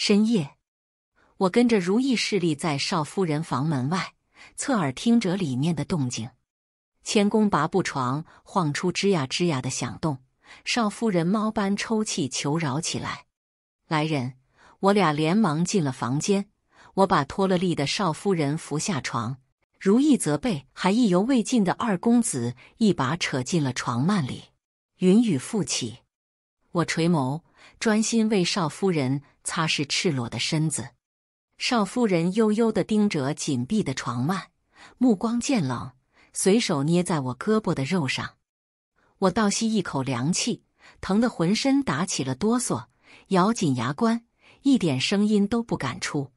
深夜，我跟着如意侍立在少夫人房门外，侧耳听着里面的动静。千宫拔布床晃出吱呀吱呀的响动，少夫人猫般抽泣求饶起来。来人，我俩连忙进了房间。我把脱了力的少夫人扶下床，如意则被还意犹未尽的二公子一把扯进了床幔里，云雨复起。我垂眸，专心为少夫人。擦拭赤裸的身子，少夫人悠悠地盯着紧闭的床幔，目光渐冷，随手捏在我胳膊的肉上。我倒吸一口凉气，疼得浑身打起了哆嗦，咬紧牙关，一点声音都不敢出。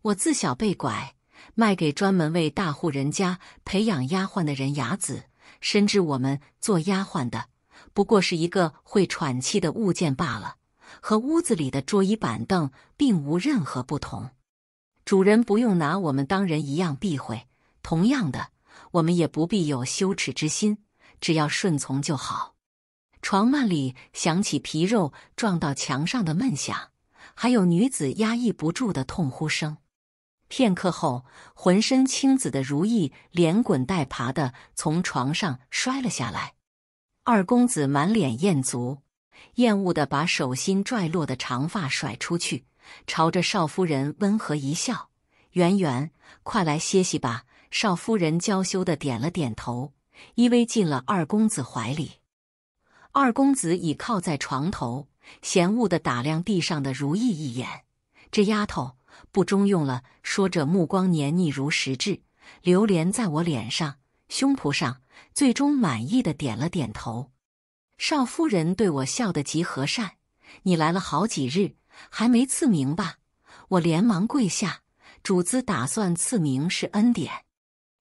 我自小被拐卖给专门为大户人家培养丫鬟的人牙子，深知我们做丫鬟的不过是一个会喘气的物件罢了。和屋子里的桌椅板凳并无任何不同，主人不用拿我们当人一样避讳，同样的，我们也不必有羞耻之心，只要顺从就好。床幔里响起皮肉撞到墙上的闷响，还有女子压抑不住的痛呼声。片刻后，浑身青紫的如意连滚带爬的从床上摔了下来。二公子满脸艳足。厌恶的把手心拽落的长发甩出去，朝着少夫人温和一笑：“圆圆，快来歇息吧。”少夫人娇羞的点了点头，依偎进了二公子怀里。二公子倚靠在床头，嫌恶的打量地上的如意一眼：“这丫头不中用了。”说着，目光黏腻如实质，流连在我脸上、胸脯上，最终满意的点了点头。少夫人对我笑得极和善，你来了好几日，还没赐名吧？我连忙跪下。主子打算赐名是恩典。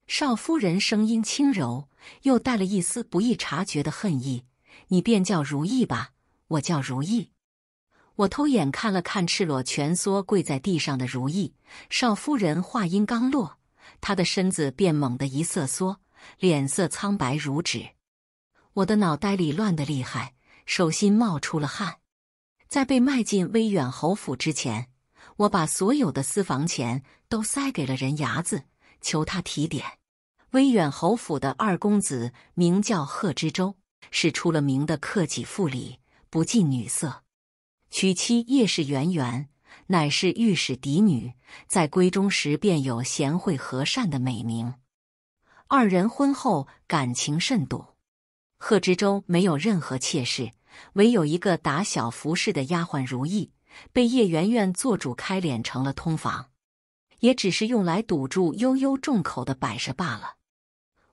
少夫人声音轻柔，又带了一丝不易察觉的恨意。你便叫如意吧，我叫如意。我偷眼看了看赤裸蜷缩跪在地上的如意。少夫人话音刚落，她的身子便猛地一瑟缩，脸色苍白如纸。我的脑袋里乱得厉害，手心冒出了汗。在被卖进威远侯府之前，我把所有的私房钱都塞给了人牙子，求他提点。威远侯府的二公子名叫贺知州，是出了名的克己复礼，不近女色。娶妻叶氏圆圆，乃是御史嫡女，在闺中时便有贤惠和善的美名。二人婚后感情甚笃。贺知州没有任何妾室，唯有一个打小服侍的丫鬟如意，被叶圆圆做主开脸成了通房，也只是用来堵住悠悠众口的摆设罢了。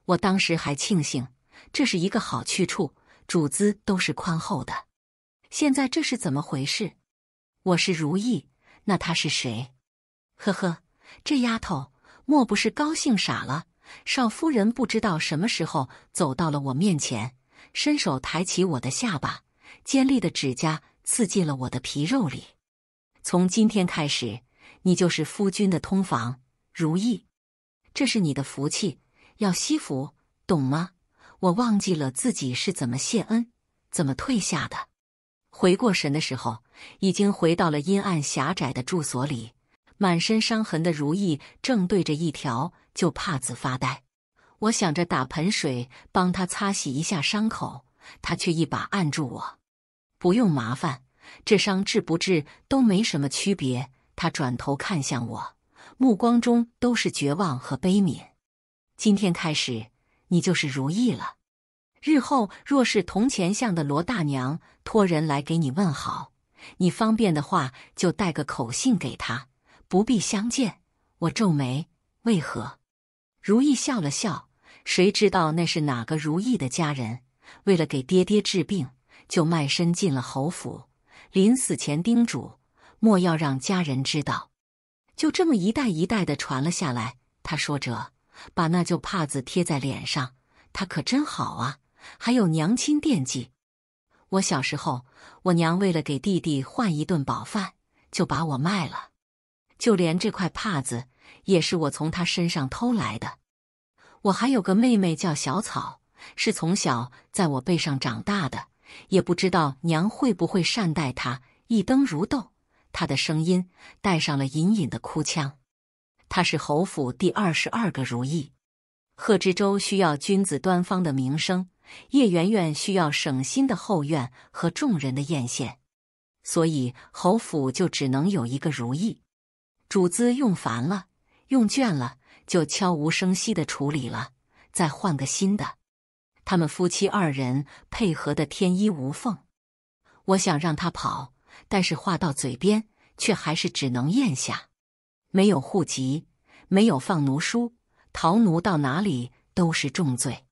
我当时还庆幸这是一个好去处，主子都是宽厚的。现在这是怎么回事？我是如意，那她是谁？呵呵，这丫头莫不是高兴傻了？少夫人不知道什么时候走到了我面前。伸手抬起我的下巴，尖利的指甲刺进了我的皮肉里。从今天开始，你就是夫君的通房如意，这是你的福气，要惜福，懂吗？我忘记了自己是怎么谢恩、怎么退下的。回过神的时候，已经回到了阴暗狭窄的住所里，满身伤痕的如意正对着一条旧帕子发呆。我想着打盆水帮他擦洗一下伤口，他却一把按住我：“不用麻烦，这伤治不治都没什么区别。”他转头看向我，目光中都是绝望和悲悯。今天开始，你就是如意了。日后若是铜钱巷的罗大娘托人来给你问好，你方便的话就带个口信给她，不必相见。我皱眉：“为何？”如意笑了笑。谁知道那是哪个如意的家人？为了给爹爹治病，就卖身进了侯府。临死前叮嘱莫要让家人知道。就这么一代一代的传了下来。他说着，把那旧帕子贴在脸上。他可真好啊！还有娘亲惦记。我小时候，我娘为了给弟弟换一顿饱饭，就把我卖了。就连这块帕子，也是我从他身上偷来的。我还有个妹妹叫小草，是从小在我背上长大的，也不知道娘会不会善待她。一灯如豆，她的声音带上了隐隐的哭腔。他是侯府第二十二个如意，贺知州需要君子端方的名声，叶圆圆需要省心的后院和众人的艳羡，所以侯府就只能有一个如意。主子用烦了，用倦了。就悄无声息的处理了，再换个新的。他们夫妻二人配合的天衣无缝。我想让他跑，但是话到嘴边，却还是只能咽下。没有户籍，没有放奴书，逃奴到哪里都是重罪。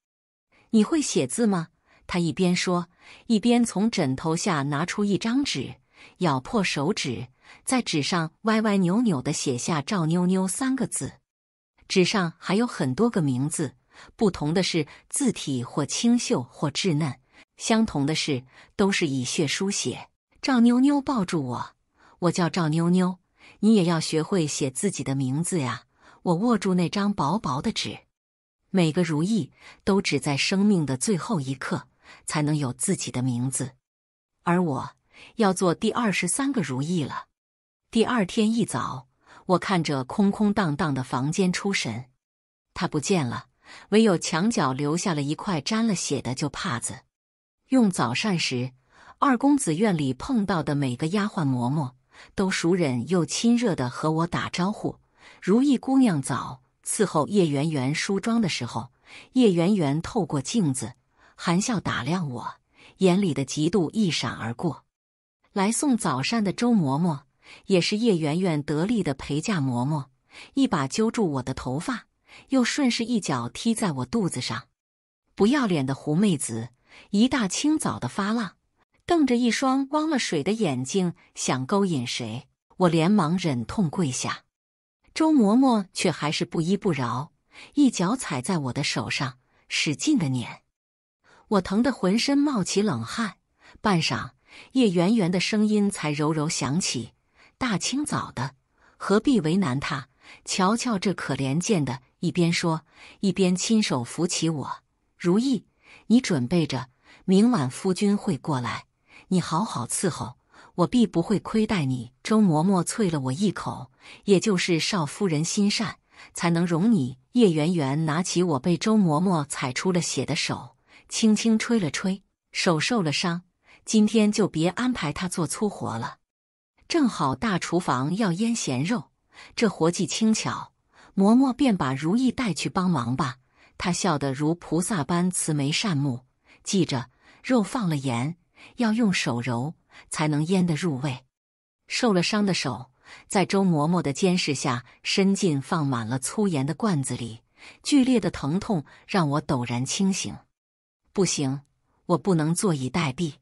你会写字吗？他一边说，一边从枕头下拿出一张纸，咬破手指，在纸上歪歪扭扭的写下“赵妞妞”三个字。纸上还有很多个名字，不同的是字体或清秀或稚嫩，相同的是都是以血书写。赵妞妞抱住我，我叫赵妞妞，你也要学会写自己的名字呀。我握住那张薄薄的纸，每个如意都只在生命的最后一刻才能有自己的名字，而我要做第二十三个如意了。第二天一早。我看着空空荡荡的房间出神，他不见了，唯有墙角留下了一块沾了血的旧帕子。用早膳时，二公子院里碰到的每个丫鬟嬷嬷，都熟稔又亲热的和我打招呼。如意姑娘早伺候叶圆圆梳妆的时候，叶圆圆透过镜子含笑打量我，眼里的嫉妒一闪而过。来送早膳的周嬷嬷。也是叶圆圆得力的陪嫁嬷嬷，一把揪住我的头发，又顺势一脚踢在我肚子上。不要脸的狐媚子，一大清早的发浪，瞪着一双汪了水的眼睛，想勾引谁？我连忙忍痛跪下，周嬷嬷却还是不依不饶，一脚踩在我的手上，使劲的撵。我疼得浑身冒起冷汗，半晌，叶圆圆的声音才柔柔响起。大清早的，何必为难他？瞧瞧这可怜见的，一边说一边亲手扶起我。如意，你准备着，明晚夫君会过来，你好好伺候，我必不会亏待你。周嬷嬷啐了我一口，也就是少夫人心善，才能容你。叶圆圆拿起我被周嬷嬷踩出了血的手，轻轻吹了吹，手受了伤，今天就别安排他做粗活了。正好大厨房要腌咸肉，这活计轻巧，嬷嬷便把如意带去帮忙吧。她笑得如菩萨般慈眉善目。记着，肉放了盐，要用手揉，才能腌得入味。受了伤的手，在周嬷嬷的监视下，伸进放满了粗盐的罐子里。剧烈的疼痛让我陡然清醒。不行，我不能坐以待毙。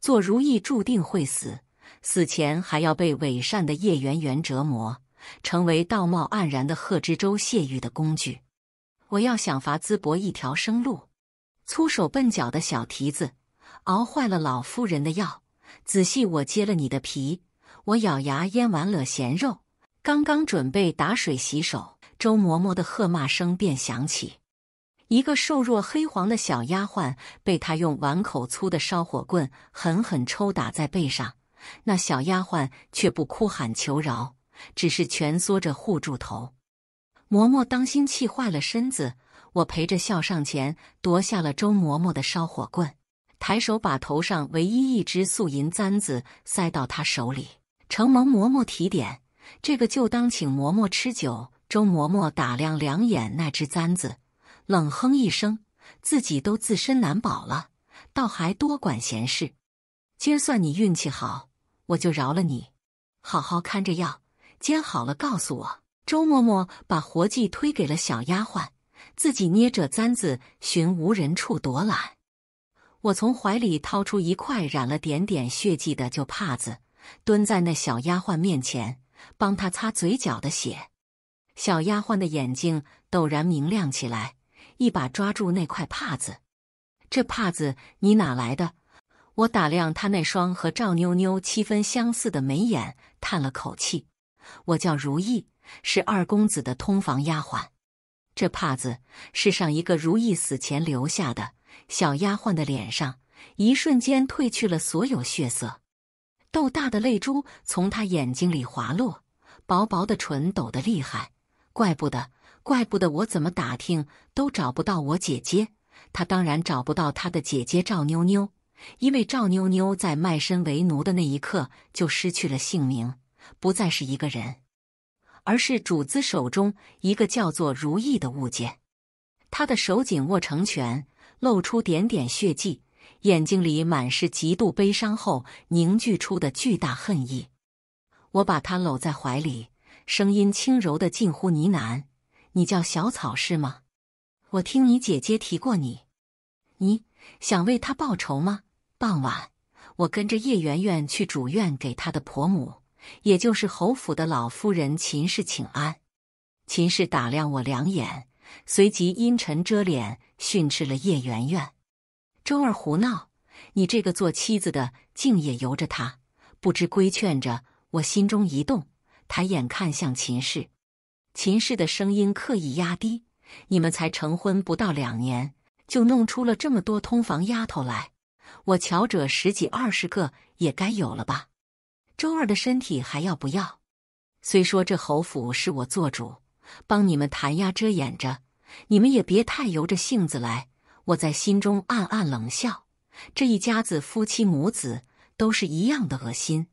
做如意注定会死。死前还要被伪善的叶圆圆折磨，成为道貌岸然的贺知州泄欲的工具。我要想法淄博一条生路。粗手笨脚的小蹄子，熬坏了老夫人的药。仔细，我揭了你的皮。我咬牙腌完了咸肉，刚刚准备打水洗手，周嬷嬷的喝骂声便响起。一个瘦弱黑黄的小丫鬟被他用碗口粗的烧火棍狠狠抽打在背上。那小丫鬟却不哭喊求饶，只是蜷缩着护住头。嬷嬷，当心气坏了身子。我陪着笑上前夺下了周嬷嬷的烧火棍，抬手把头上唯一一只素银簪子塞到她手里。承蒙嬷嬷提点，这个就当请嬷嬷吃酒。周嬷嬷打量两眼那只簪子，冷哼一声，自己都自身难保了，倒还多管闲事。今儿算你运气好。我就饶了你，好好看着药煎好了告诉我。周嬷嬷把活计推给了小丫鬟，自己捏着簪子寻无人处躲懒。我从怀里掏出一块染了点点血迹的旧帕子，蹲在那小丫鬟面前，帮她擦嘴角的血。小丫鬟的眼睛陡然明亮起来，一把抓住那块帕子：“这帕子你哪来的？”我打量他那双和赵妞妞七分相似的眉眼，叹了口气。我叫如意，是二公子的通房丫鬟。这帕子是上一个如意死前留下的。小丫鬟的脸上一瞬间褪去了所有血色，豆大的泪珠从她眼睛里滑落，薄薄的唇抖得厉害。怪不得，怪不得我怎么打听都找不到我姐姐。她当然找不到她的姐姐赵妞妞。因为赵妞妞在卖身为奴的那一刻就失去了姓名，不再是一个人，而是主子手中一个叫做如意的物件。他的手紧握成拳，露出点点血迹，眼睛里满是极度悲伤后凝聚出的巨大恨意。我把她搂在怀里，声音轻柔的近乎呢喃：“你叫小草是吗？我听你姐姐提过你，你想为她报仇吗？”傍晚，我跟着叶圆圆去主院给她的婆母，也就是侯府的老夫人秦氏请安。秦氏打量我两眼，随即阴沉遮脸训斥了叶圆圆：“周儿胡闹，你这个做妻子的竟也由着他，不知规劝着。”我心中一动，抬眼看向秦氏。秦氏的声音刻意压低：“你们才成婚不到两年，就弄出了这么多通房丫头来。”我瞧着十几二十个也该有了吧。周二的身体还要不要？虽说这侯府是我做主，帮你们弹压遮掩着，你们也别太由着性子来。我在心中暗暗冷笑：这一家子夫妻母子都是一样的恶心。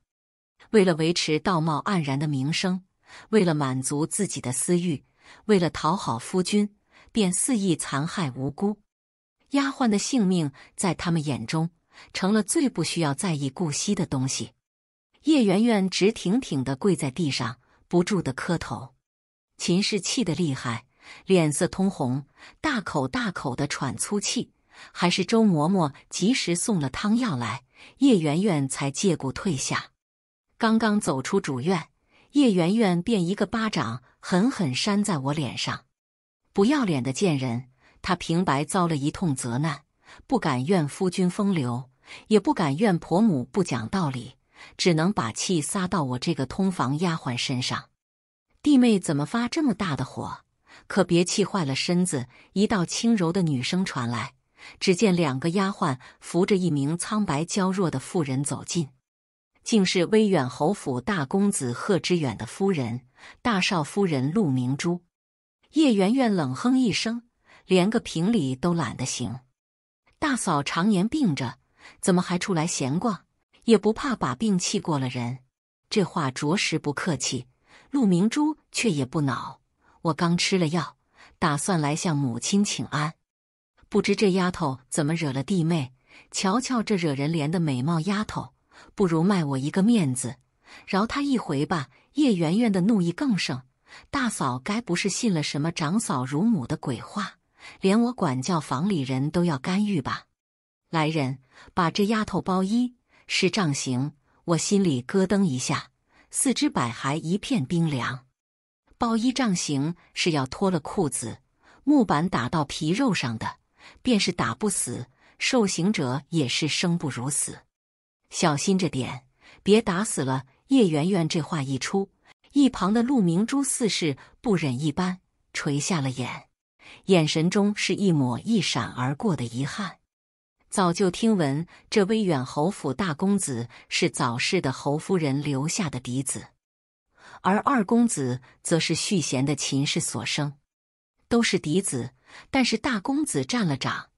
为了维持道貌岸然的名声，为了满足自己的私欲，为了讨好夫君，便肆意残害无辜。丫鬟的性命在他们眼中成了最不需要在意顾惜的东西。叶圆圆直挺挺的跪在地上，不住的磕头。秦氏气得厉害，脸色通红，大口大口的喘粗气。还是周嬷嬷及时送了汤药来，叶圆圆才借故退下。刚刚走出主院，叶圆圆便一个巴掌狠狠扇在我脸上，“不要脸的贱人！”她平白遭了一通责难，不敢怨夫君风流，也不敢怨婆母不讲道理，只能把气撒到我这个通房丫鬟身上。弟妹怎么发这么大的火？可别气坏了身子。一道轻柔的女声传来，只见两个丫鬟扶着一名苍白娇弱的妇人走近，竟是威远侯府大公子贺知远的夫人，大少夫人陆明珠。叶媛媛冷哼一声。连个平礼都懒得行，大嫂常年病着，怎么还出来闲逛？也不怕把病气过了人？这话着实不客气。陆明珠却也不恼，我刚吃了药，打算来向母亲请安。不知这丫头怎么惹了弟妹？瞧瞧这惹人怜的美貌丫头，不如卖我一个面子，饶她一回吧。叶圆圆的怒意更盛，大嫂该不是信了什么长嫂如母的鬼话？连我管教房里人都要干预吧？来人，把这丫头包衣是杖刑。我心里咯噔一下，四肢百骸一片冰凉。包衣杖刑是要脱了裤子，木板打到皮肉上的，便是打不死，受刑者也是生不如死。小心着点，别打死了。叶圆圆这话一出，一旁的陆明珠似是不忍一般，垂下了眼。眼神中是一抹一闪而过的遗憾。早就听闻，这威远侯府大公子是早逝的侯夫人留下的嫡子，而二公子则是续弦的秦氏所生。都是嫡子，但是大公子占了长，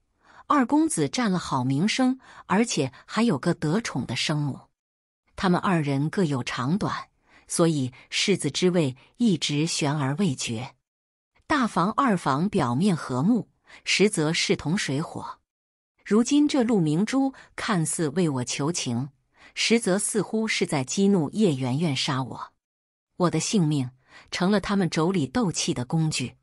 二公子占了好名声，而且还有个得宠的生母。他们二人各有长短，所以世子之位一直悬而未决。大房、二房表面和睦，实则势同水火。如今这陆明珠看似为我求情，实则似乎是在激怒叶圆圆杀我。我的性命成了他们妯娌斗气的工具。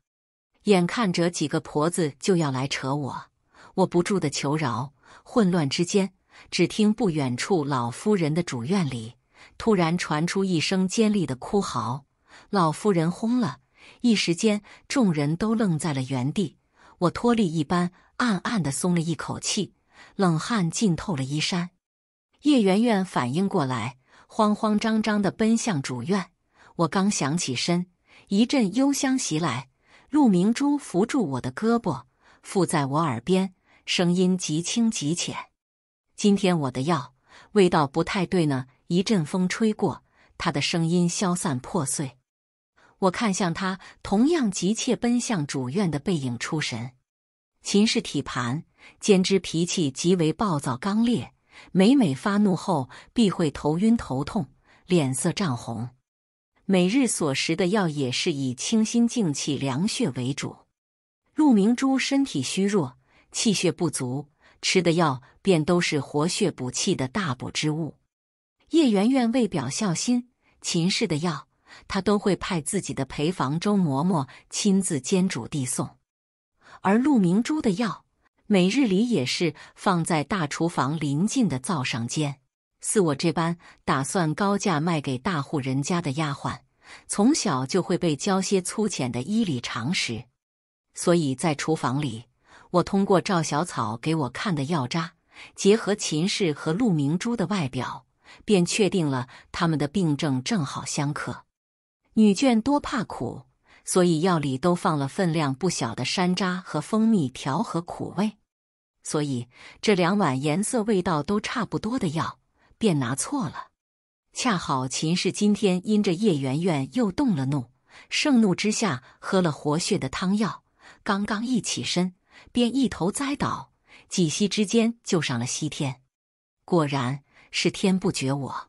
眼看着几个婆子就要来扯我，我不住的求饶。混乱之间，只听不远处老夫人的主院里突然传出一声尖利的哭嚎，老夫人轰了。一时间，众人都愣在了原地。我脱力一般，暗暗的松了一口气，冷汗浸透了衣衫。叶圆圆反应过来，慌慌张张的奔向主院。我刚想起身，一阵幽香袭来。陆明珠扶住我的胳膊，附在我耳边，声音极轻极浅：“今天我的药味道不太对呢。”一阵风吹过，他的声音消散破碎。我看向他同样急切奔向主院的背影出神。秦氏体盘兼之脾气极为暴躁刚烈，每每发怒后必会头晕头痛，脸色涨红。每日所食的药也是以清心静气、凉血为主。陆明珠身体虚弱，气血不足，吃的药便都是活血补气的大补之物。叶媛媛为表孝心，秦氏的药。他都会派自己的陪房周嬷嬷亲自煎煮递送，而陆明珠的药每日里也是放在大厨房临近的灶上煎。似我这般打算高价卖给大户人家的丫鬟，从小就会被教些粗浅的医理常识，所以在厨房里，我通过赵小草给我看的药渣，结合秦氏和陆明珠的外表，便确定了他们的病症正好相克。女眷多怕苦，所以药里都放了分量不小的山楂和蜂蜜调和苦味。所以这两碗颜色味道都差不多的药便拿错了。恰好秦氏今天因着叶圆圆又动了怒，盛怒之下喝了活血的汤药，刚刚一起身便一头栽倒，几息之间就上了西天。果然是天不绝我。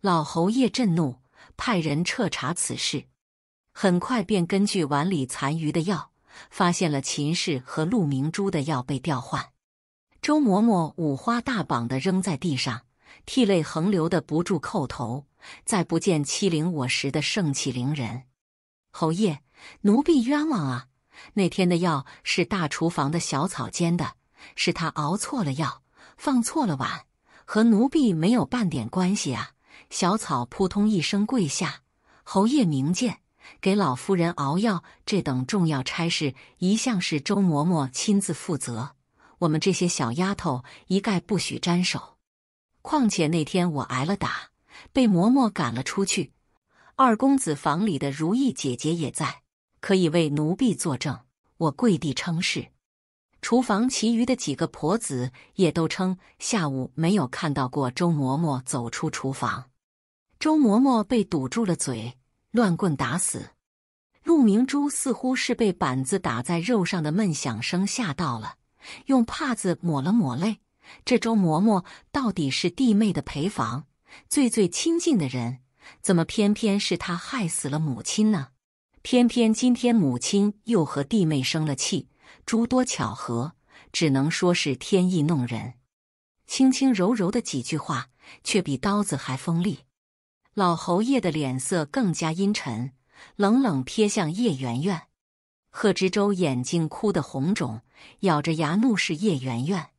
老侯爷震怒。派人彻查此事，很快便根据碗里残余的药，发现了秦氏和陆明珠的药被调换。周嬷嬷五花大绑的扔在地上，涕泪横流的不住叩头，再不见欺凌我时的盛气凌人。侯爷，奴婢冤枉啊！那天的药是大厨房的小草煎的，是他熬错了药，放错了碗，和奴婢没有半点关系啊！小草扑通一声跪下，侯爷明鉴，给老夫人熬药这等重要差事，一向是周嬷嬷亲自负责，我们这些小丫头一概不许沾手。况且那天我挨了打，被嬷嬷赶了出去。二公子房里的如意姐姐也在，可以为奴婢作证。我跪地称是。厨房其余的几个婆子也都称下午没有看到过周嬷嬷走出厨房。周嬷嬷被堵住了嘴，乱棍打死。陆明珠似乎是被板子打在肉上的闷响声吓到了，用帕子抹了抹泪。这周嬷嬷到底是弟妹的陪房，最最亲近的人，怎么偏偏是她害死了母亲呢？偏偏今天母亲又和弟妹生了气，诸多巧合，只能说是天意弄人。轻轻柔柔的几句话，却比刀子还锋利。老侯爷的脸色更加阴沉，冷冷瞥向叶圆圆。贺知州眼睛哭得红肿，咬着牙怒视叶圆圆。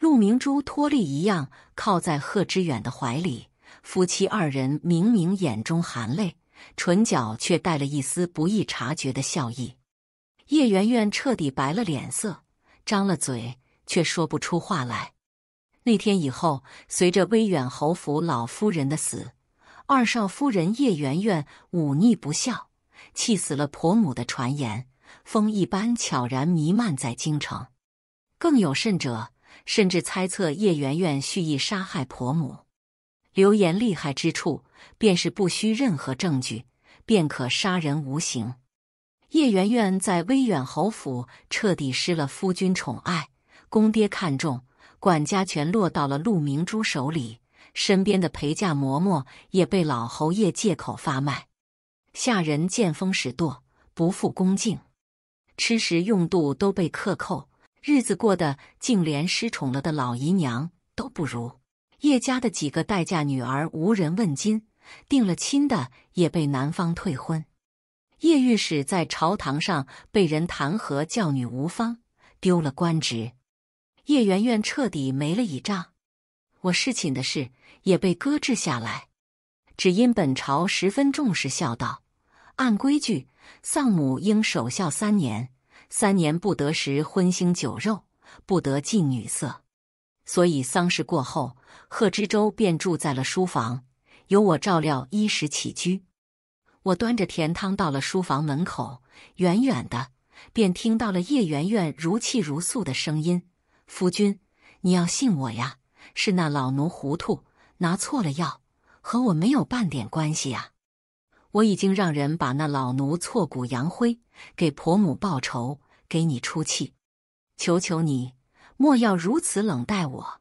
陆明珠脱力一样靠在贺知远的怀里，夫妻二人明明眼中含泪，唇角却带了一丝不易察觉的笑意。叶圆圆彻底白了脸色，张了嘴却说不出话来。那天以后，随着威远侯府老夫人的死。二少夫人叶媛媛忤逆不孝，气死了婆母的传言，风一般悄然弥漫在京城。更有甚者，甚至猜测叶媛媛蓄意杀害婆母。流言厉害之处，便是不需任何证据，便可杀人无形。叶媛媛在威远侯府彻底失了夫君宠爱，公爹看中，管家权落到了陆明珠手里。身边的陪嫁嬷嬷也被老侯爷借口发卖，下人见风使舵，不负恭敬，吃食用度都被克扣，日子过得竟连失宠了的老姨娘都不如。叶家的几个待嫁女儿无人问津，定了亲的也被男方退婚。叶御史在朝堂上被人弹劾，教女无方，丢了官职。叶圆圆彻底没了倚仗。我侍寝的事。也被搁置下来，只因本朝十分重视孝道，按规矩丧母应守孝三年，三年不得食荤腥酒肉，不得近女色。所以丧事过后，贺知州便住在了书房，由我照料衣食起居。我端着甜汤到了书房门口，远远的便听到了叶圆圆如泣如诉的声音：“夫君，你要信我呀，是那老奴糊涂。”拿错了药，和我没有半点关系啊！我已经让人把那老奴挫骨扬灰，给婆母报仇，给你出气。求求你，莫要如此冷待我。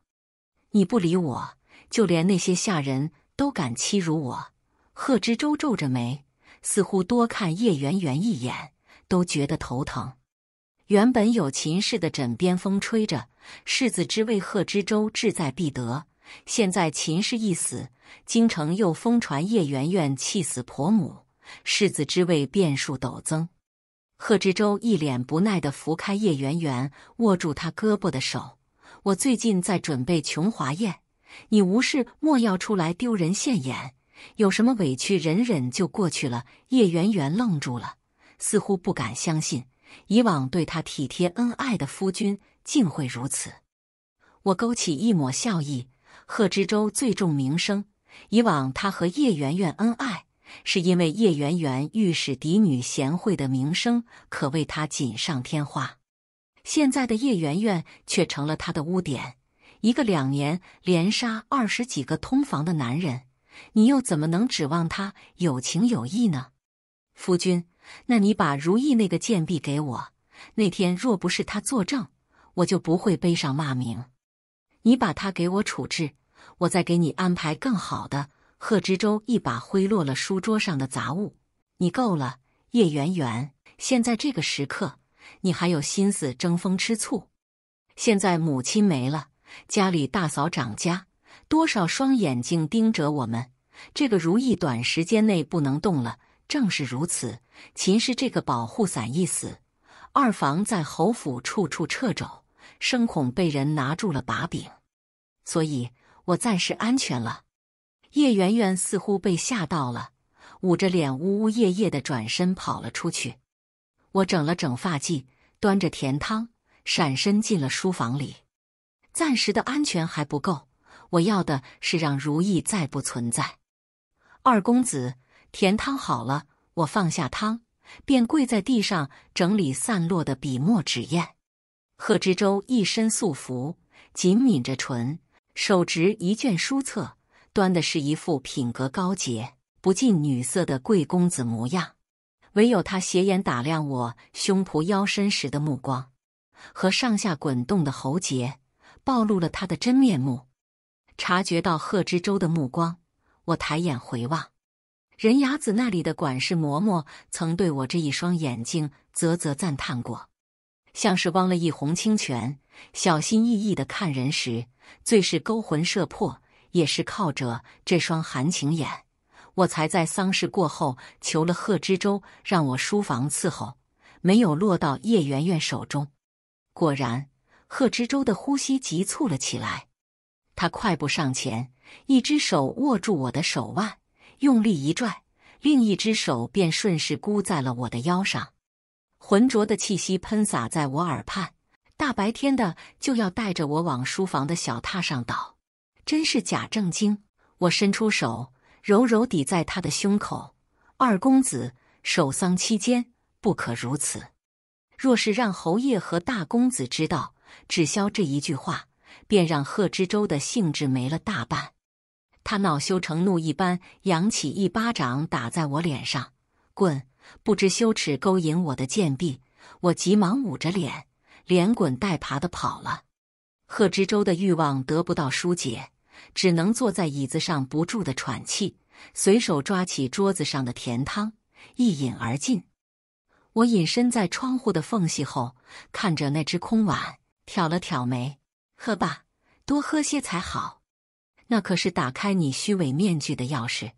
你不理我，就连那些下人都敢欺辱我。贺知州皱着眉，似乎多看叶圆圆一眼都觉得头疼。原本有秦氏的枕边风吹着，世子之位，贺知州志在必得。现在秦氏一死，京城又疯传叶圆圆气死婆母，世子之位变数陡增。贺知州一脸不耐地扶开叶圆圆握住她胳膊的手：“我最近在准备琼华宴，你无事莫要出来丢人现眼。有什么委屈，忍忍就过去了。”叶圆圆愣住了，似乎不敢相信，以往对她体贴恩爱的夫君竟会如此。我勾起一抹笑意。贺知州最重名声。以往他和叶圆圆恩爱，是因为叶圆圆御史嫡女、贤惠的名声，可谓他锦上添花。现在的叶圆圆却成了他的污点。一个两年连杀二十几个通房的男人，你又怎么能指望他有情有义呢？夫君，那你把如意那个贱婢给我。那天若不是他作证，我就不会背上骂名。你把他给我处置，我再给你安排更好的。贺知州一把挥落了书桌上的杂物。你够了，叶圆圆。现在这个时刻，你还有心思争风吃醋？现在母亲没了，家里大嫂掌家，多少双眼睛盯着我们。这个如意短时间内不能动了。正是如此，秦氏这个保护伞一死，二房在侯府处处掣肘。生恐被人拿住了把柄，所以我暂时安全了。叶圆圆似乎被吓到了，捂着脸呜呜咽咽的转身跑了出去。我整了整发髻，端着甜汤，闪身进了书房里。暂时的安全还不够，我要的是让如意再不存在。二公子，甜汤好了。我放下汤，便跪在地上整理散落的笔墨纸砚。贺知州一身素服，紧抿着唇，手执一卷书册，端的是一副品格高洁、不近女色的贵公子模样。唯有他斜眼打量我胸脯腰身时的目光，和上下滚动的喉结，暴露了他的真面目。察觉到贺知州的目光，我抬眼回望，人牙子那里的管事嬷嬷曾对我这一双眼睛啧啧赞叹过。像是汪了一泓清泉，小心翼翼的看人时，最是勾魂摄魄，也是靠着这双含情眼，我才在丧事过后求了贺知州让我书房伺候，没有落到叶圆圆手中。果然，贺知州的呼吸急促了起来，他快步上前，一只手握住我的手腕，用力一拽，另一只手便顺势箍在了我的腰上。浑浊的气息喷洒在我耳畔，大白天的就要带着我往书房的小榻上倒，真是假正经！我伸出手，柔柔抵在他的胸口：“二公子守丧期间不可如此，若是让侯爷和大公子知道，只消这一句话，便让贺知州的兴致没了大半。”他恼羞成怒一般，扬起一巴掌打在我脸上：“滚！”不知羞耻勾引我的贱婢，我急忙捂着脸，连滚带爬的跑了。贺知州的欲望得不到纾解，只能坐在椅子上不住的喘气，随手抓起桌子上的甜汤一饮而尽。我隐身在窗户的缝隙后，看着那只空碗，挑了挑眉：“喝吧，多喝些才好。那可是打开你虚伪面具的钥匙。”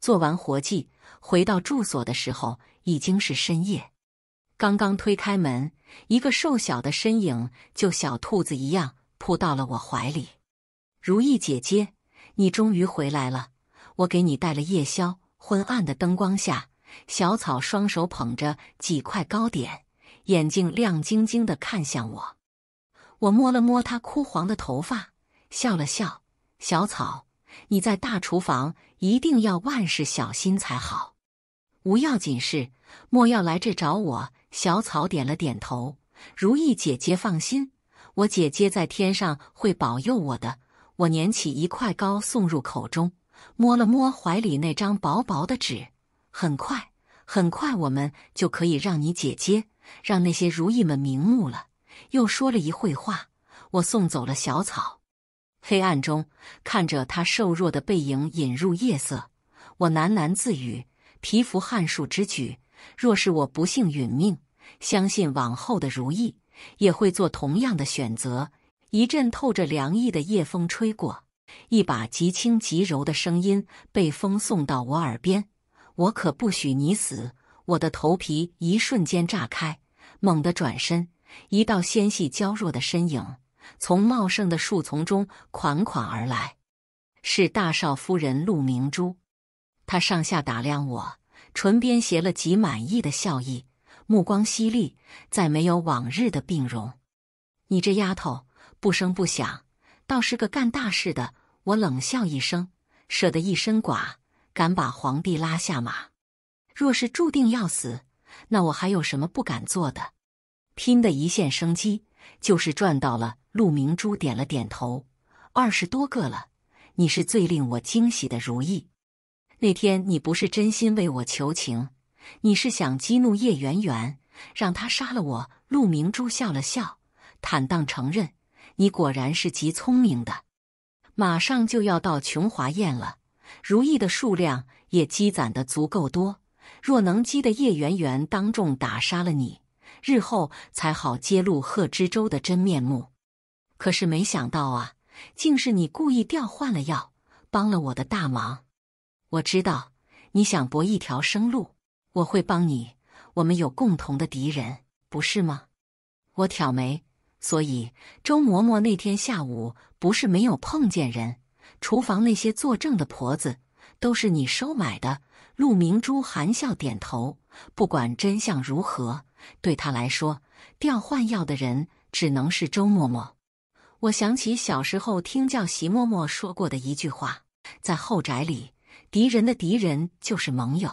做完活计。回到住所的时候已经是深夜，刚刚推开门，一个瘦小的身影就小兔子一样扑到了我怀里。“如意姐姐，你终于回来了，我给你带了夜宵。”昏暗的灯光下，小草双手捧着几块糕点，眼睛亮晶晶的看向我。我摸了摸她枯黄的头发，笑了笑：“小草。”你在大厨房一定要万事小心才好。无要紧事，莫要来这找我。小草点了点头。如意姐姐放心，我姐姐在天上会保佑我的。我捻起一块糕送入口中，摸了摸怀里那张薄薄的纸。很快，很快，我们就可以让你姐姐让那些如意们瞑目了。又说了一会话，我送走了小草。黑暗中，看着他瘦弱的背影引入夜色，我喃喃自语：“蚍蜉撼树之举，若是我不幸殒命，相信往后的如意也会做同样的选择。”一阵透着凉意的夜风吹过，一把极轻极柔的声音被风送到我耳边：“我可不许你死！”我的头皮一瞬间炸开，猛地转身，一道纤细娇弱的身影。从茂盛的树丛中款款而来，是大少夫人陆明珠。她上下打量我，唇边携了极满意的笑意，目光犀利，再没有往日的病容。你这丫头不声不响，倒是个干大事的。我冷笑一声，舍得一身剐，敢把皇帝拉下马。若是注定要死，那我还有什么不敢做的？拼的一线生机，就是赚到了。陆明珠点了点头，二十多个了，你是最令我惊喜的如意。那天你不是真心为我求情，你是想激怒叶圆圆，让他杀了我。陆明珠笑了笑，坦荡承认，你果然是极聪明的。马上就要到琼华宴了，如意的数量也积攒得足够多，若能激得叶圆圆当众打杀了你，日后才好揭露贺知州的真面目。可是没想到啊，竟是你故意调换了药，帮了我的大忙。我知道你想搏一条生路，我会帮你。我们有共同的敌人，不是吗？我挑眉，所以周嬷嬷那天下午不是没有碰见人，厨房那些作证的婆子都是你收买的。陆明珠含笑点头。不管真相如何，对她来说，调换药的人只能是周嬷嬷。我想起小时候听叫席嬷嬷说过的一句话，在后宅里，敌人的敌人就是盟友。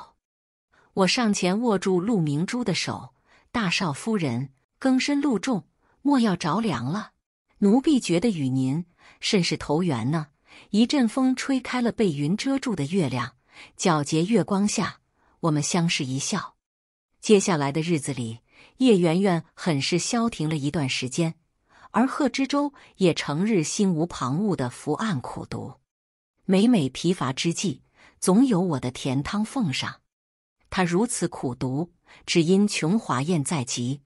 我上前握住陆明珠的手，大少夫人，更深露重，莫要着凉了。奴婢觉得与您甚是投缘呢。一阵风吹开了被云遮住的月亮，皎洁月光下，我们相视一笑。接下来的日子里，叶圆圆很是消停了一段时间。而贺知州也成日心无旁骛地伏案苦读，每每疲乏之际，总有我的甜汤奉上。他如此苦读，只因琼华宴在即，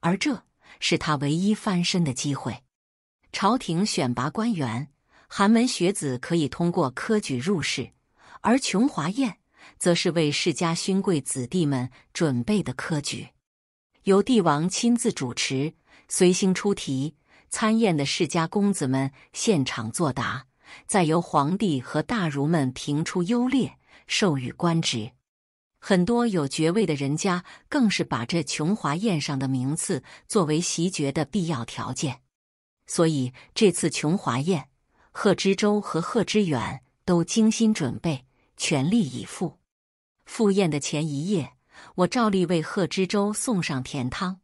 而这是他唯一翻身的机会。朝廷选拔官员，寒门学子可以通过科举入仕，而琼华宴则是为世家勋贵子弟们准备的科举，由帝王亲自主持，随兴出题。参宴的世家公子们现场作答，再由皇帝和大儒们评出优劣，授予官职。很多有爵位的人家更是把这琼华宴上的名次作为袭爵的必要条件。所以这次琼华宴，贺知州和贺知远都精心准备，全力以赴。赴宴的前一夜，我照例为贺知州送上甜汤，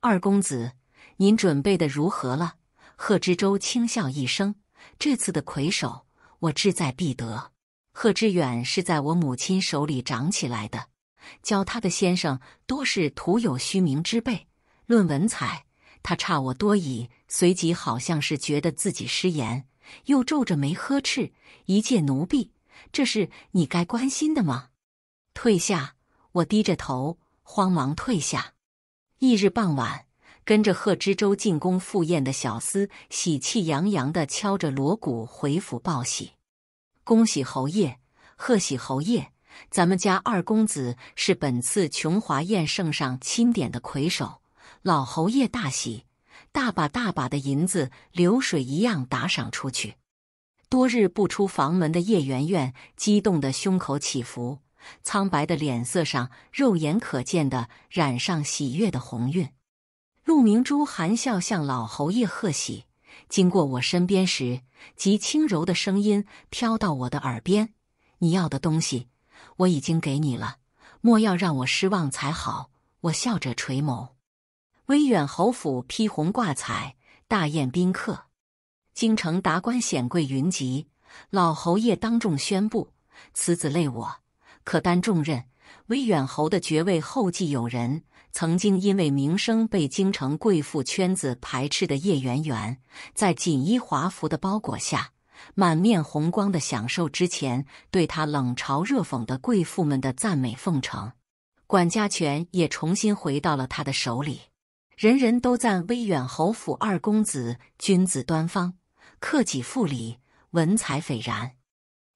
二公子。您准备的如何了？贺知州轻笑一声：“这次的魁首，我志在必得。”贺知远是在我母亲手里长起来的，教他的先生多是徒有虚名之辈。论文采，他差我多矣。随即，好像是觉得自己失言，又皱着眉呵斥：“一介奴婢，这是你该关心的吗？”退下。我低着头，慌忙退下。翌日傍晚。跟着贺知州进宫赴宴的小厮喜气洋洋地敲着锣鼓回府报喜，恭喜侯爷，贺喜侯爷，咱们家二公子是本次琼华宴圣上钦点的魁首，老侯爷大喜，大把大把的银子流水一样打赏出去。多日不出房门的叶圆圆激动的胸口起伏，苍白的脸色上肉眼可见的染上喜悦的红晕。陆明珠含笑向老侯爷贺喜，经过我身边时，极轻柔的声音飘到我的耳边：“你要的东西，我已经给你了，莫要让我失望才好。”我笑着垂眸。威远侯府披红挂彩，大宴宾客，京城达官显贵云集。老侯爷当众宣布：“此子累我，可担重任。威远侯的爵位后继有人。”曾经因为名声被京城贵妇圈子排斥的叶圆圆，在锦衣华服的包裹下，满面红光的享受之前对她冷嘲热讽的贵妇们的赞美奉承，管家权也重新回到了他的手里。人人都赞威远侯府二公子君子端方，克己复礼，文采斐然。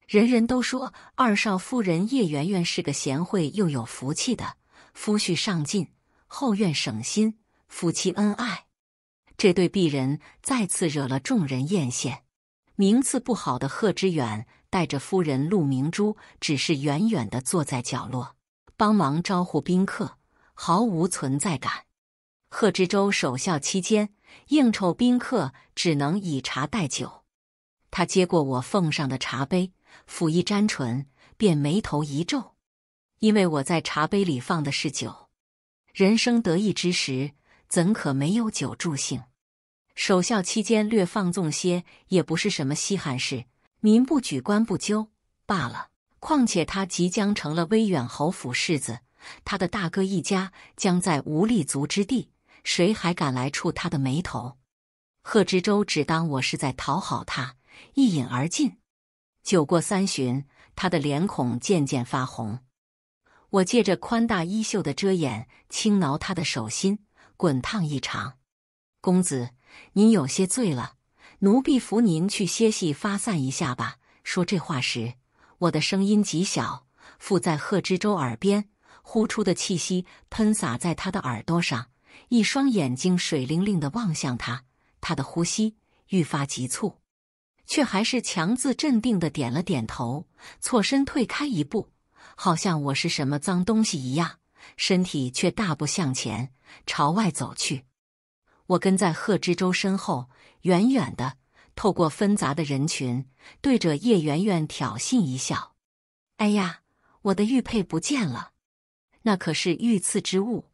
人人都说二少夫人叶圆圆是个贤惠又有福气的夫婿，上进。后院省心，夫妻恩爱，这对璧人再次惹了众人艳羡。名次不好的贺知远带着夫人陆明珠，只是远远的坐在角落，帮忙招呼宾客，毫无存在感。贺知州守孝期间，应酬宾客只能以茶代酒。他接过我奉上的茶杯，抚一沾唇，便眉头一皱，因为我在茶杯里放的是酒。人生得意之时，怎可没有酒助兴？守孝期间略放纵些，也不是什么稀罕事。民不举官不究罢了。况且他即将成了威远侯府世子，他的大哥一家将在无立足之地，谁还敢来触他的眉头？贺知州只当我是在讨好他，一饮而尽。酒过三巡，他的脸孔渐渐发红。我借着宽大衣袖的遮掩，轻挠他的手心，滚烫异常。公子，您有些醉了，奴婢扶您去歇息发散一下吧。说这话时，我的声音极小，附在贺知州耳边，呼出的气息喷洒在他的耳朵上，一双眼睛水灵灵的望向他。他的呼吸愈发急促，却还是强自镇定的点了点头，错身退开一步。好像我是什么脏东西一样，身体却大步向前朝外走去。我跟在贺知州身后，远远的透过纷杂的人群，对着叶圆圆挑衅一笑。哎呀，我的玉佩不见了！那可是御赐之物，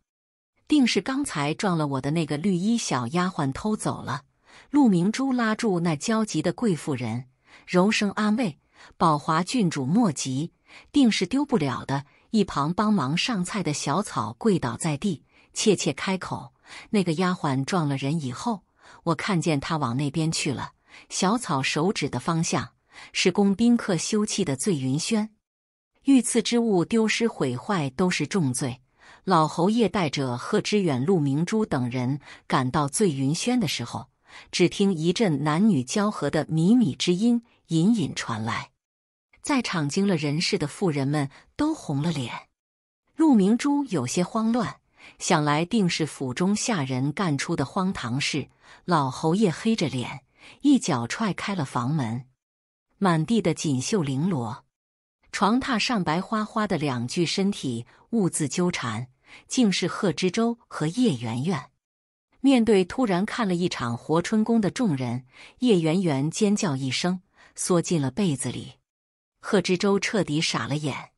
定是刚才撞了我的那个绿衣小丫鬟偷走了。陆明珠拉住那焦急的贵妇人，柔声安慰：“宝华郡主莫急。”定是丢不了的。一旁帮忙上菜的小草跪倒在地，怯怯开口：“那个丫鬟撞了人以后，我看见她往那边去了。”小草手指的方向是供宾客休憩的醉云轩。御赐之物丢失毁坏都是重罪。老侯爷带着贺知远、陆明珠等人赶到醉云轩的时候，只听一阵男女交合的靡靡之音隐隐传来。在场惊了人事的妇人们都红了脸，陆明珠有些慌乱，想来定是府中下人干出的荒唐事。老侯爷黑着脸，一脚踹开了房门，满地的锦绣绫罗，床榻上白花花的两具身体兀自纠缠，竟是贺知州和叶圆圆。面对突然看了一场活春宫的众人，叶圆圆尖叫一声，缩进了被子里。贺知州彻底傻了眼，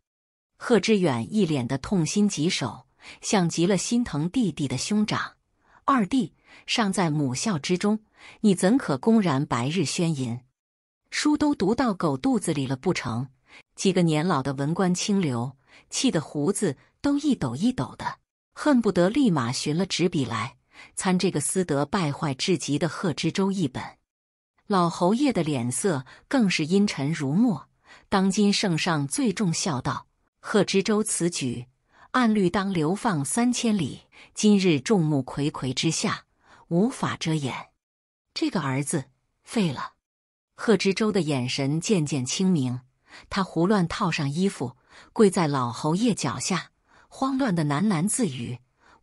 贺知远一脸的痛心疾首，像极了心疼弟弟的兄长。二弟尚在母校之中，你怎可公然白日宣淫？书都读到狗肚子里了不成？几个年老的文官清流，气得胡子都一抖一抖的，恨不得立马寻了纸笔来参这个私德败坏至极的贺知州一本。老侯爷的脸色更是阴沉如墨。当今圣上最重孝道，贺知州此举按律当流放三千里。今日众目睽睽之下，无法遮掩，这个儿子废了。贺知州的眼神渐渐清明，他胡乱套上衣服，跪在老侯爷脚下，慌乱的喃喃自语：“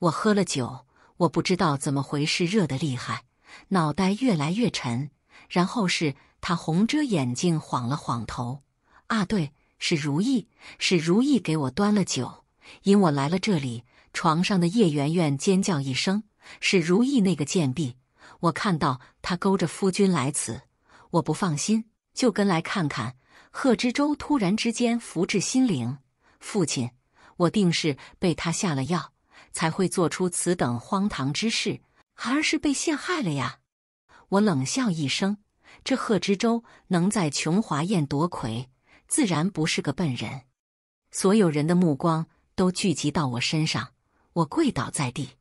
我喝了酒，我不知道怎么回事，热得厉害，脑袋越来越沉。”然后是他红遮眼睛，晃了晃头。啊，对，是如意，是如意给我端了酒，引我来了这里。床上的叶圆圆尖叫一声：“是如意那个贱婢！”我看到她勾着夫君来此，我不放心，就跟来看看。贺知州突然之间福至心灵：“父亲，我定是被他下了药，才会做出此等荒唐之事。孩儿是被陷害了呀！”我冷笑一声：“这贺知州能在琼华宴夺魁？”自然不是个笨人，所有人的目光都聚集到我身上。我跪倒在地：“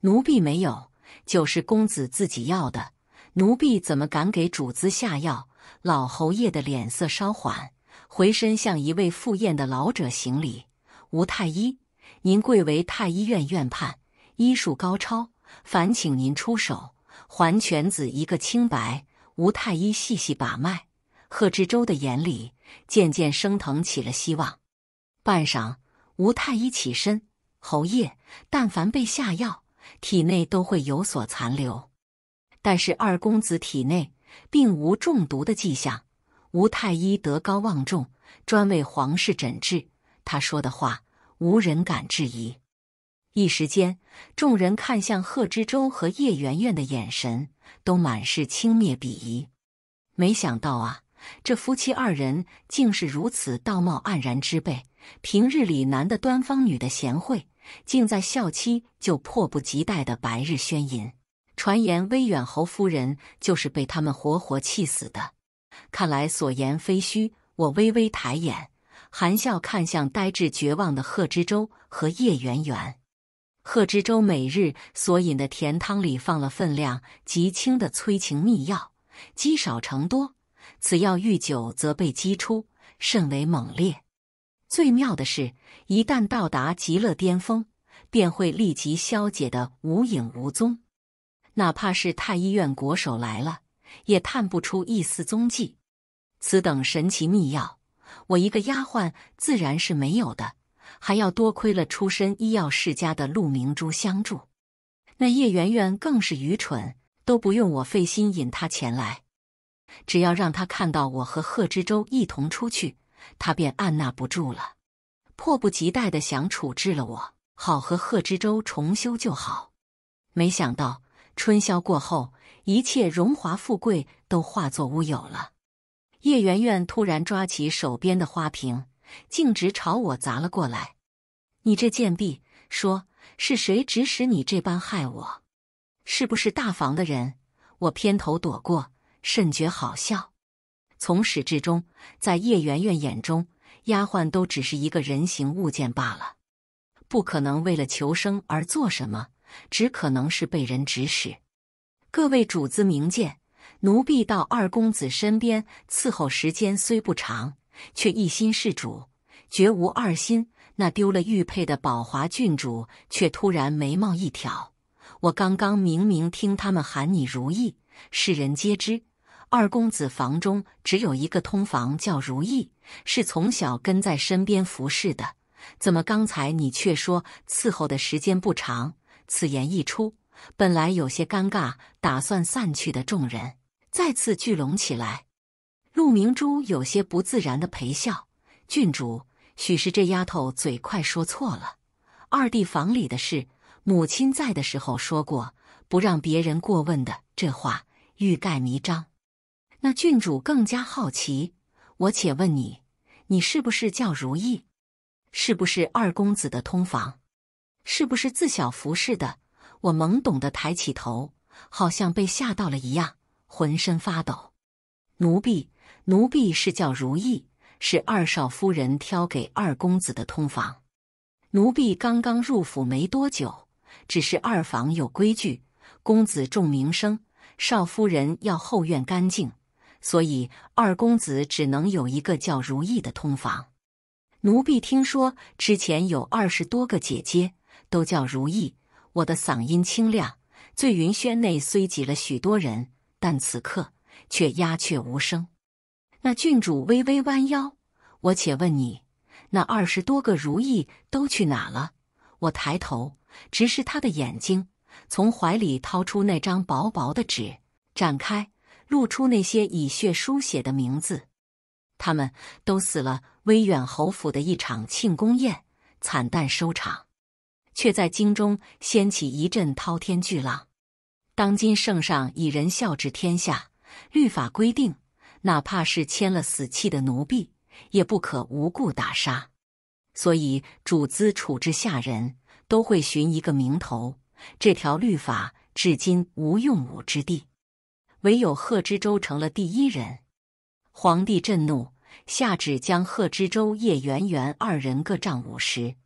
奴婢没有，酒是公子自己要的，奴婢怎么敢给主子下药？”老侯爷的脸色稍缓，回身向一位赴宴的老者行礼：“吴太医，您贵为太医院院判，医术高超，烦请您出手，还犬子一个清白。”吴太医细细把脉，贺知州的眼里。渐渐升腾起了希望。半晌，吴太医起身：“侯爷，但凡被下药，体内都会有所残留。但是二公子体内并无中毒的迹象。”吴太医德高望重，专为皇室诊治，他说的话无人敢质疑。一时间，众人看向贺知州和叶媛媛的眼神都满是轻蔑鄙夷。没想到啊！这夫妻二人竟是如此道貌岸然之辈，平日里男的端方，女的贤惠，竟在孝期就迫不及待的白日宣淫，传言威远侯夫人就是被他们活活气死的。看来所言非虚。我微微抬眼，含笑看向呆滞绝望的贺知州和叶圆圆。贺知州每日所饮的甜汤里放了分量极轻的催情秘药，积少成多。此药遇酒则被击出，甚为猛烈。最妙的是，一旦到达极乐巅峰，便会立即消解的无影无踪。哪怕是太医院国手来了，也探不出一丝踪迹。此等神奇秘药，我一个丫鬟自然是没有的，还要多亏了出身医药世家的陆明珠相助。那叶圆圆更是愚蠢，都不用我费心引她前来。只要让他看到我和贺知州一同出去，他便按捺不住了，迫不及待的想处置了我，好和贺知州重修旧好。没想到春宵过后，一切荣华富贵都化作乌有了。叶圆圆突然抓起手边的花瓶，径直朝我砸了过来。“你这贱婢，说是谁指使你这般害我？是不是大房的人？”我偏头躲过。甚觉好笑，从始至终，在叶媛媛眼中，丫鬟都只是一个人形物件罢了，不可能为了求生而做什么，只可能是被人指使。各位主子明鉴，奴婢到二公子身边伺候时间虽不长，却一心事主，绝无二心。那丢了玉佩的宝华郡主却突然眉毛一挑，我刚刚明明听他们喊你如意，世人皆知。二公子房中只有一个通房，叫如意，是从小跟在身边服侍的。怎么刚才你却说伺候的时间不长？此言一出，本来有些尴尬，打算散去的众人再次聚拢起来。陆明珠有些不自然的陪笑：“郡主，许是这丫头嘴快，说错了。二弟房里的事，母亲在的时候说过不让别人过问的，这话欲盖弥彰。”那郡主更加好奇，我且问你，你是不是叫如意？是不是二公子的通房？是不是自小服侍的？我懵懂的抬起头，好像被吓到了一样，浑身发抖。奴婢，奴婢是叫如意，是二少夫人挑给二公子的通房。奴婢刚刚入府没多久，只是二房有规矩，公子重名声，少夫人要后院干净。所以二公子只能有一个叫如意的通房。奴婢听说之前有二十多个姐姐都叫如意。我的嗓音清亮。醉云轩内虽挤了许多人，但此刻却鸦雀无声。那郡主微微弯腰，我且问你，那二十多个如意都去哪了？我抬头直视他的眼睛，从怀里掏出那张薄薄的纸，展开。露出那些以血书写的名字，他们都死了。威远侯府的一场庆功宴惨淡收场，却在京中掀起一阵滔天巨浪。当今圣上以仁孝治天下，律法规定，哪怕是签了死契的奴婢，也不可无故打杀。所以主子处置下人都会寻一个名头。这条律法至今无用武之地。唯有贺知州成了第一人，皇帝震怒，下旨将贺知州、叶元元二人各杖五十，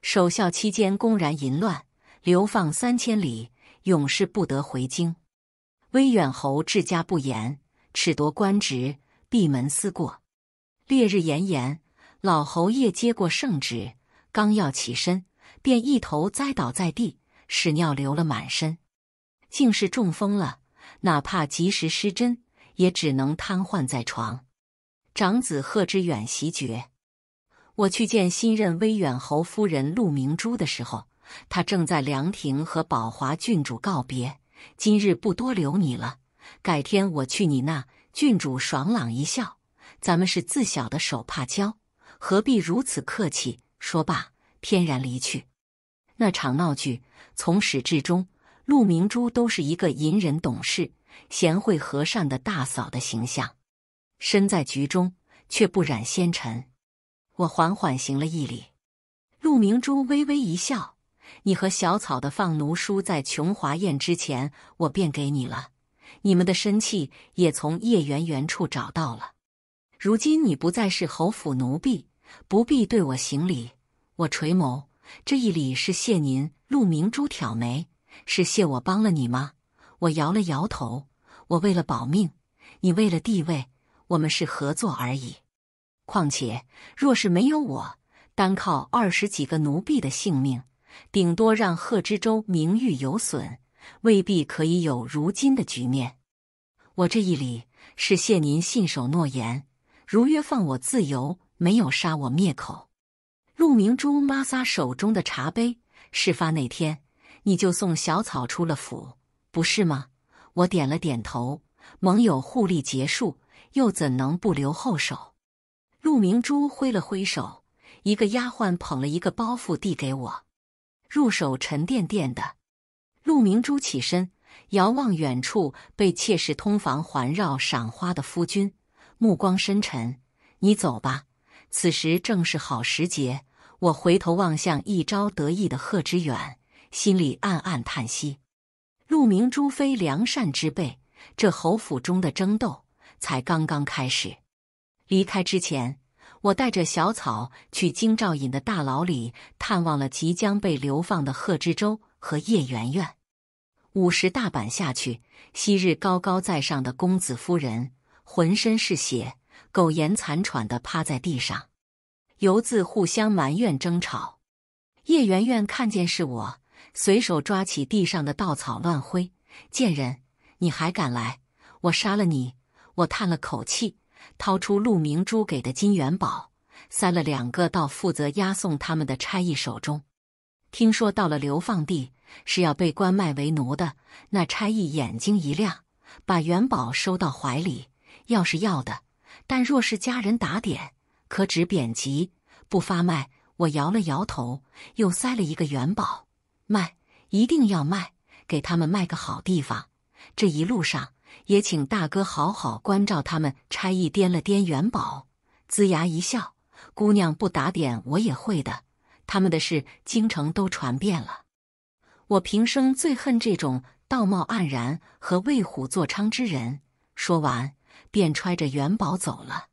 守孝期间公然淫乱，流放三千里，永世不得回京。威远侯治家不严，褫夺官职，闭门思过。烈日炎炎，老侯爷接过圣旨，刚要起身，便一头栽倒在地，屎尿流了满身，竟是中风了。哪怕及时施针，也只能瘫痪在床。长子贺知远袭爵。我去见新任威远侯夫人陆明珠的时候，她正在凉亭和宝华郡主告别。今日不多留你了，改天我去你那。郡主爽朗一笑：“咱们是自小的手帕交，何必如此客气？”说罢，翩然离去。那场闹剧从始至终。陆明珠都是一个隐忍、懂事、贤惠、和善的大嫂的形象，身在局中却不染纤尘。我缓缓行了一礼，陆明珠微微一笑：“你和小草的放奴书在琼华宴之前，我便给你了。你们的身契也从叶圆圆处找到了。如今你不再是侯府奴婢，不必对我行礼。”我垂眸，这一礼是谢您。陆明珠挑眉。是谢我帮了你吗？我摇了摇头。我为了保命，你为了地位，我们是合作而已。况且，若是没有我，单靠二十几个奴婢的性命，顶多让贺知州名誉有损，未必可以有如今的局面。我这一礼，是谢您信守诺言，如约放我自由，没有杀我灭口。陆明珠抹撒手中的茶杯。事发那天。你就送小草出了府，不是吗？我点了点头。盟友互利结束，又怎能不留后手？陆明珠挥了挥手，一个丫鬟捧了一个包袱递给我，入手沉甸甸的。陆明珠起身，遥望远处被妾室通房环绕赏花的夫君，目光深沉。你走吧。此时正是好时节。我回头望向一朝得意的贺知远。心里暗暗叹息，陆明珠非良善之辈，这侯府中的争斗才刚刚开始。离开之前，我带着小草去京兆尹的大牢里探望了即将被流放的贺知州和叶圆圆。五十大板下去，昔日高高在上的公子夫人浑身是血，苟延残喘地趴在地上，犹自互相埋怨争吵。叶圆圆看见是我。随手抓起地上的稻草乱挥，贱人，你还敢来？我杀了你！我叹了口气，掏出陆明珠给的金元宝，塞了两个到负责押送他们的差役手中。听说到了流放地是要被关卖为奴的，那差役眼睛一亮，把元宝收到怀里。要是要的，但若是家人打点，可只贬级不发卖。我摇了摇头，又塞了一个元宝。卖一定要卖，给他们卖个好地方。这一路上也请大哥好好关照他们。差役掂了掂元宝，呲牙一笑：“姑娘不打点我也会的。他们的事京城都传遍了，我平生最恨这种道貌岸然和为虎作伥之人。”说完，便揣着元宝走了。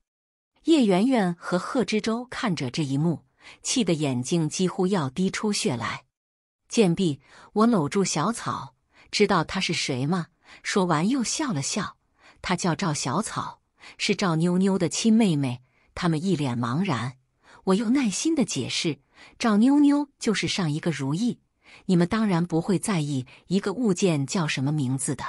叶圆圆和贺知州看着这一幕，气得眼睛几乎要滴出血来。贱婢，我搂住小草，知道他是谁吗？说完又笑了笑。他叫赵小草，是赵妞妞的亲妹妹。他们一脸茫然。我又耐心地解释：赵妞妞就是上一个如意，你们当然不会在意一个物件叫什么名字的。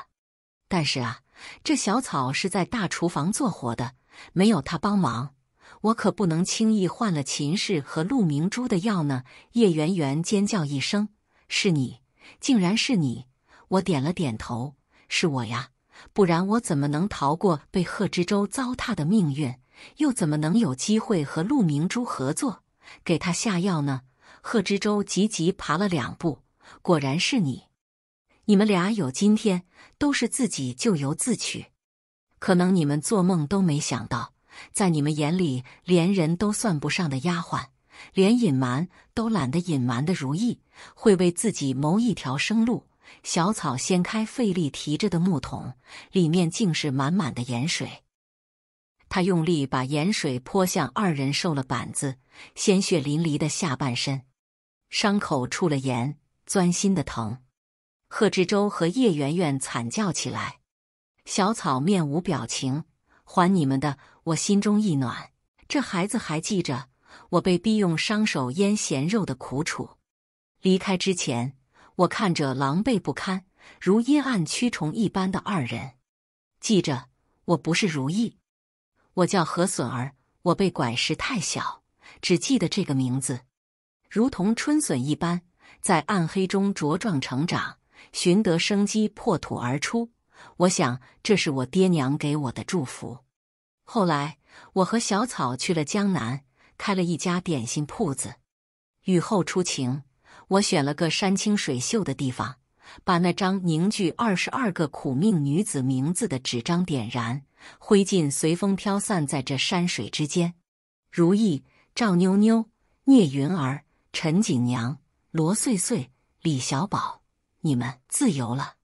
但是啊，这小草是在大厨房做活的，没有他帮忙，我可不能轻易换了秦氏和陆明珠的药呢。叶圆圆尖叫一声。是你，竟然是你！我点了点头，是我呀，不然我怎么能逃过被贺知州糟蹋的命运，又怎么能有机会和陆明珠合作，给她下药呢？贺知州急急爬了两步，果然是你！你们俩有今天，都是自己咎由自取。可能你们做梦都没想到，在你们眼里连人都算不上的丫鬟。连隐瞒都懒得隐瞒的如意，会为自己谋一条生路。小草掀开费力提着的木桶，里面竟是满满的盐水。他用力把盐水泼向二人受了板子、鲜血淋漓的下半身，伤口触了盐，钻心的疼。贺知州和叶圆圆惨叫起来。小草面无表情：“还你们的，我心中一暖，这孩子还记着。”我被逼用双手腌咸肉的苦楚。离开之前，我看着狼狈不堪、如阴暗蛆虫一般的二人，记着，我不是如意，我叫何笋儿。我被拐时太小，只记得这个名字，如同春笋一般，在暗黑中茁壮成长，寻得生机，破土而出。我想，这是我爹娘给我的祝福。后来，我和小草去了江南。开了一家点心铺子。雨后出晴，我选了个山清水秀的地方，把那张凝聚二十二个苦命女子名字的纸张点燃，灰烬随风飘散在这山水之间。如意、赵妞妞、聂云儿、陈锦娘、罗穗穗、李小宝，你们自由了。